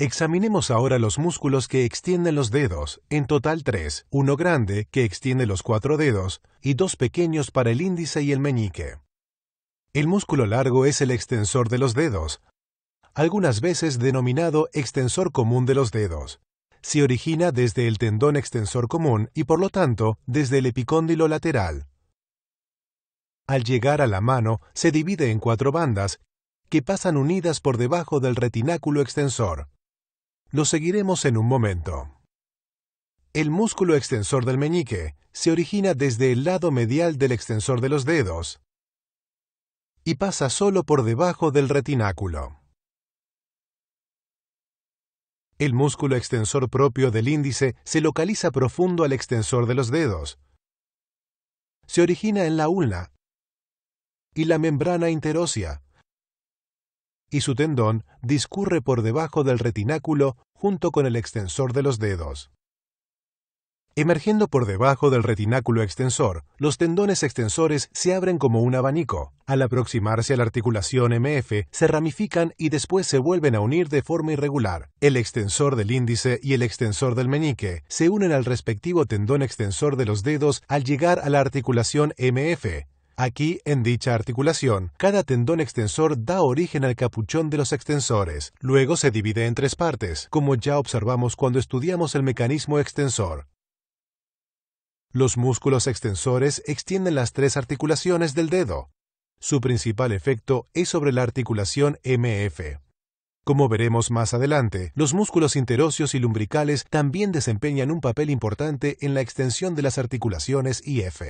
Examinemos ahora los músculos que extienden los dedos, en total tres, uno grande que extiende los cuatro dedos y dos pequeños para el índice y el meñique. El músculo largo es el extensor de los dedos, algunas veces denominado extensor común de los dedos. Se origina desde el tendón extensor común y por lo tanto desde el epicóndilo lateral. Al llegar a la mano se divide en cuatro bandas que pasan unidas por debajo del retináculo extensor. Lo seguiremos en un momento. El músculo extensor del meñique se origina desde el lado medial del extensor de los dedos y pasa solo por debajo del retináculo. El músculo extensor propio del índice se localiza profundo al extensor de los dedos. Se origina en la ulna y la membrana interósea, y su tendón discurre por debajo del retináculo junto con el extensor de los dedos. Emergiendo por debajo del retináculo extensor, los tendones extensores se abren como un abanico. Al aproximarse a la articulación MF, se ramifican y después se vuelven a unir de forma irregular. El extensor del índice y el extensor del meñique se unen al respectivo tendón extensor de los dedos al llegar a la articulación MF, Aquí, en dicha articulación, cada tendón extensor da origen al capuchón de los extensores. Luego se divide en tres partes, como ya observamos cuando estudiamos el mecanismo extensor. Los músculos extensores extienden las tres articulaciones del dedo. Su principal efecto es sobre la articulación MF. Como veremos más adelante, los músculos interóseos y lumbricales también desempeñan un papel importante en la extensión de las articulaciones IF.